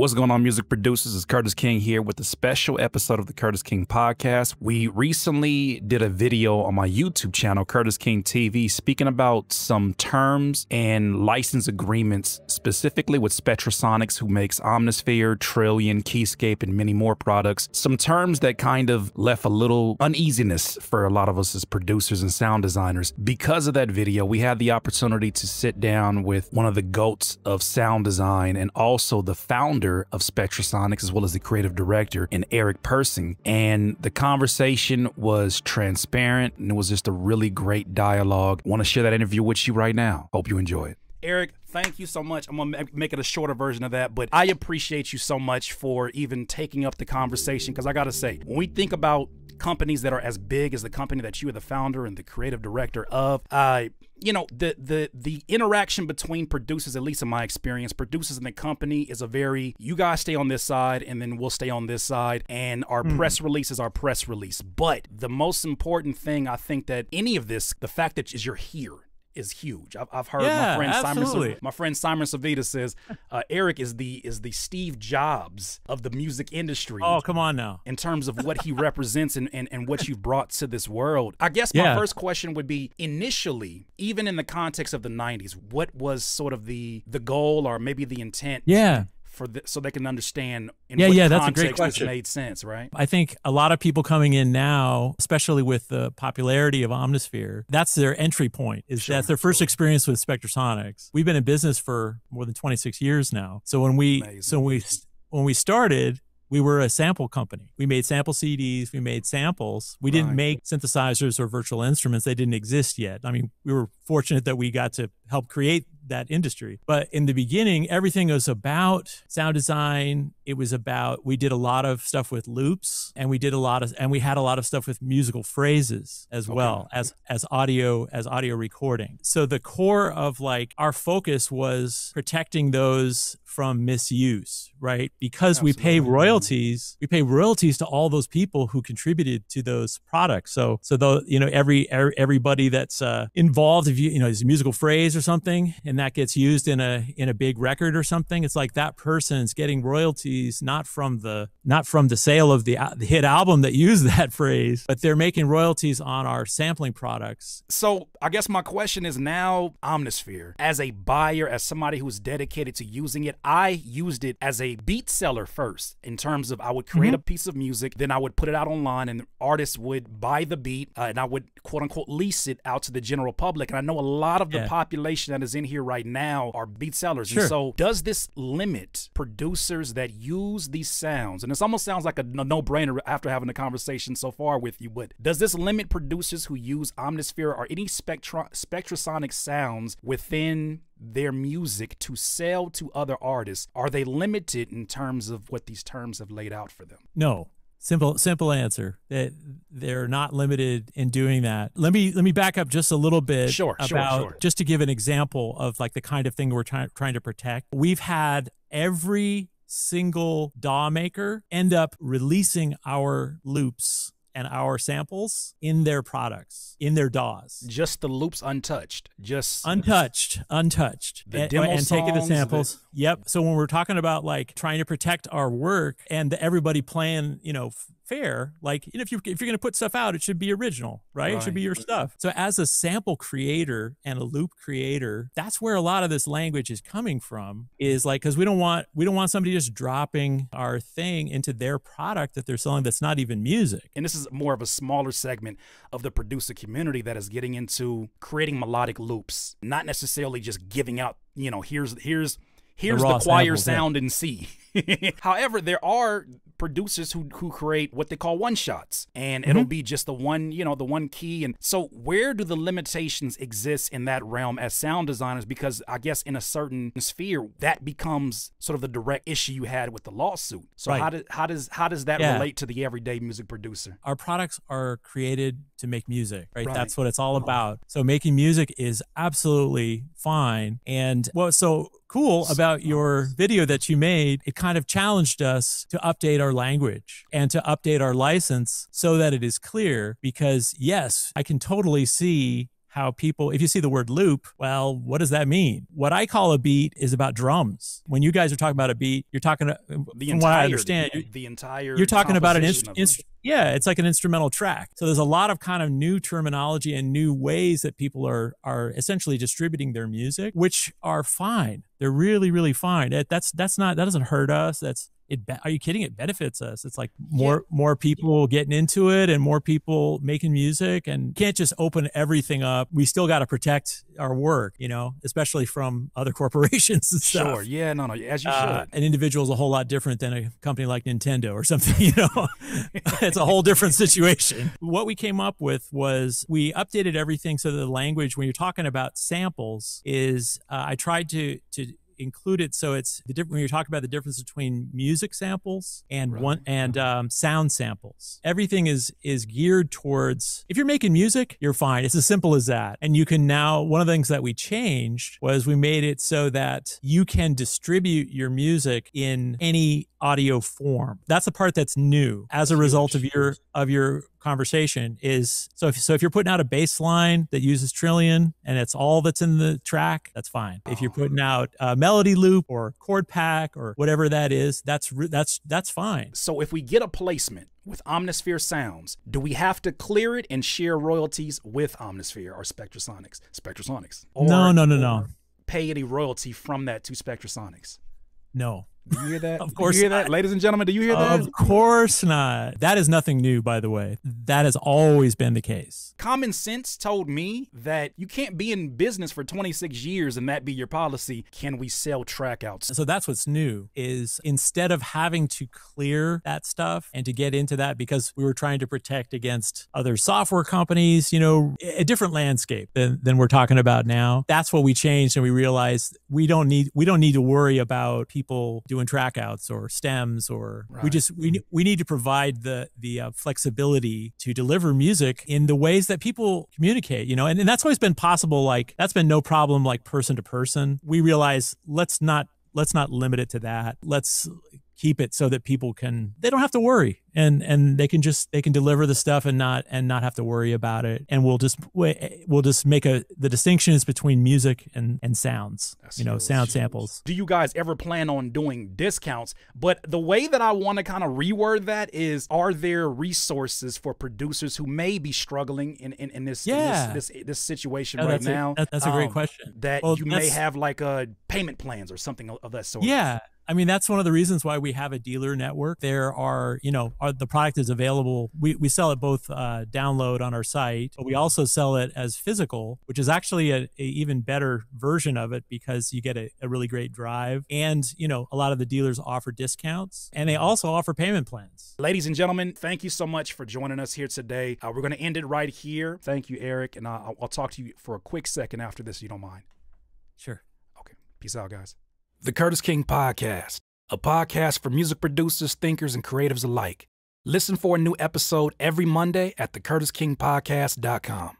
What's going on, music producers? It's Curtis King here with a special episode of the Curtis King podcast. We recently did a video on my YouTube channel, Curtis King TV, speaking about some terms and license agreements, specifically with Spectrasonics, who makes Omnisphere, Trillion, Keyscape, and many more products. Some terms that kind of left a little uneasiness for a lot of us as producers and sound designers. Because of that video, we had the opportunity to sit down with one of the goats of sound design and also the founder founder of Spectrasonics as well as the creative director, and Eric Persing. And the conversation was transparent and it was just a really great dialogue. Want to share that interview with you right now. Hope you enjoy it. Eric, thank you so much. I'm going to make it a shorter version of that, but I appreciate you so much for even taking up the conversation because I got to say, when we think about companies that are as big as the company that you are the founder and the creative director of, uh, you know the the the interaction between producers at least in my experience producers and the company is a very you guys stay on this side and then we'll stay on this side and our mm. press release is our press release but the most important thing i think that any of this the fact that you're here is huge. I've, I've heard yeah, my friend absolutely. Simon my friend Simon Savita says uh, Eric is the is the Steve Jobs of the music industry. Oh come on now! In terms of what he represents and, and and what you've brought to this world, I guess my yeah. first question would be initially, even in the context of the '90s, what was sort of the the goal or maybe the intent? Yeah for the, so they can understand yeah yeah that's a great question made sense right i think a lot of people coming in now especially with the popularity of omnisphere that's their entry point is sure, that's their first sure. experience with Spectrasonics? we've been in business for more than 26 years now so when we Amazing. so when we when we started we were a sample company. We made sample CDs, we made samples. We right. didn't make synthesizers or virtual instruments. They didn't exist yet. I mean, we were fortunate that we got to help create that industry. But in the beginning, everything was about sound design. It was about, we did a lot of stuff with loops and we did a lot of, and we had a lot of stuff with musical phrases as okay. well as, as audio, as audio recording. So the core of like our focus was protecting those from misuse, right? Because Absolutely. we pay royalties, we pay royalties to all those people who contributed to those products. So, so though, you know, every, er, everybody that's uh, involved, if you, you know, there's a musical phrase or something, and that gets used in a in a big record or something, it's like that person's getting royalties not from the not from the sale of the, the hit album that used that phrase, but they're making royalties on our sampling products. So, I guess my question is now, Omnisphere, as a buyer, as somebody who's dedicated to using it I used it as a beat seller first in terms of I would create mm -hmm. a piece of music, then I would put it out online, and artists would buy the beat, uh, and I would quote unquote lease it out to the general public. And I know a lot of yeah. the population that is in here right now are beat sellers. Sure. And so, does this limit producers that use these sounds? And this almost sounds like a no brainer after having the conversation so far with you, but does this limit producers who use Omnisphere or any spectrosonic sounds within their music to sell to other artists? Are they limited in terms of what these terms have laid out for them? No. Simple simple answer. That they're not limited in doing that. Let me let me back up just a little bit sure, about sure, sure. just to give an example of like the kind of thing we're trying trying to protect. We've had every single DAW maker end up releasing our loops and our samples in their products, in their DAWs. Just the loops untouched. Just untouched, untouched. The and, demo and songs, taking the samples. The... Yep. So when we're talking about like trying to protect our work and the, everybody playing, you know, fair. Like, if you if you're gonna put stuff out, it should be original, right? right? It should be your stuff. So as a sample creator and a loop creator, that's where a lot of this language is coming from. Is like because we don't want we don't want somebody just dropping our thing into their product that they're selling that's not even music. And this is more of a smaller segment of the producer community that is getting into creating melodic loops, not necessarily just giving out. You know, here's here's here's the, the choir samples, sound yeah. in C. However, there are producers who who create what they call one shots and it'll mm-hmm. be just the one you know the one key and so where do the limitations exist in that realm as sound designers because i guess in a certain sphere that becomes sort of the direct issue you had with the lawsuit so right. how, do, how does how does that yeah. relate to the everyday music producer our products are created to make music right, right. that's what it's all about so making music is absolutely fine and well so cool about your video that you made, it kind of challenged us to update our language and to update our license so that it is clear. Because, yes, I can totally see how people, if you see the word loop, well, what does that mean? What I call a beat is about drums. When you guys are talking about a beat, you're talking to, uh, the entire, I understand, the, the entire you're talking about an instrument. Inst- yeah, it's like an instrumental track. So there's a lot of kind of new terminology and new ways that people are are essentially distributing their music, which are fine. They're really, really fine. That, that's that's not that doesn't hurt us. That's it be- are you kidding? It benefits us. It's like more yeah. more people getting into it and more people making music and can't just open everything up. We still got to protect our work, you know, especially from other corporations and stuff. Sure. Yeah. No. No. As you uh, should. An individual is a whole lot different than a company like Nintendo or something. You know, it's a whole different situation. What we came up with was we updated everything so the language when you're talking about samples is uh, I tried to to include it so it's the different when you're talking about the difference between music samples and right. one and um, sound samples. Everything is is geared towards if you're making music, you're fine. It's as simple as that. And you can now one of the things that we changed was we made it so that you can distribute your music in any audio form. That's the part that's new as a result of your of your conversation is so if so if you're putting out a bass line that uses trillion and it's all that's in the track, that's fine. If you're oh. putting out a melody loop or chord pack or whatever that is, that's that's that's fine. So if we get a placement with Omnisphere Sounds, do we have to clear it and share royalties with Omnisphere or Spectrasonics? Spectrasonics. Or, no, no, no, no. Pay any royalty from that to Spectrasonics. No, you hear that? of course. You hear not. that, ladies and gentlemen? Do you hear that? Of course not. That is nothing new, by the way. That has always been the case. Common sense told me that you can't be in business for 26 years and that be your policy. Can we sell track outs? So that's what's new is instead of having to clear that stuff and to get into that because we were trying to protect against other software companies, you know, a different landscape than, than we're talking about now. That's what we changed and we realized we don't need we don't need to worry about people doing doing track outs or stems or right. we just we mm-hmm. we need to provide the the uh, flexibility to deliver music in the ways that people communicate you know and, and that's always been possible like that's been no problem like person to person we realize let's not let's not limit it to that let's keep it so that people can they don't have to worry and and they can just they can deliver the stuff and not and not have to worry about it and we'll just we'll just make a the distinction is between music and and sounds That's you know serious. sound samples do you guys ever plan on doing discounts but the way that i want to kind of reword that is are there resources for producers who may be struggling in in, in this yeah. this, this, this situation yeah, right that's now a, that's a great um, question that well, you may have like a payment plans or something of that sort yeah I mean, that's one of the reasons why we have a dealer network. There are, you know, our, uh, the product is available. We, we sell it both uh, download on our site, but we also sell it as physical, which is actually a even better version of it because you get a, a, really great drive. And, you know, a lot of the dealers offer discounts and they also offer payment plans. Ladies and gentlemen, thank you so much for joining us here today. Uh, we're going to end it right here. Thank you, Eric. And uh, I'll, I'll talk to you for a quick second after this, you don't mind. Sure. Okay. Peace out, guys. The Curtis King Podcast, a podcast for music producers, thinkers, and creatives alike. Listen for a new episode every Monday at thecurtiskingpodcast.com.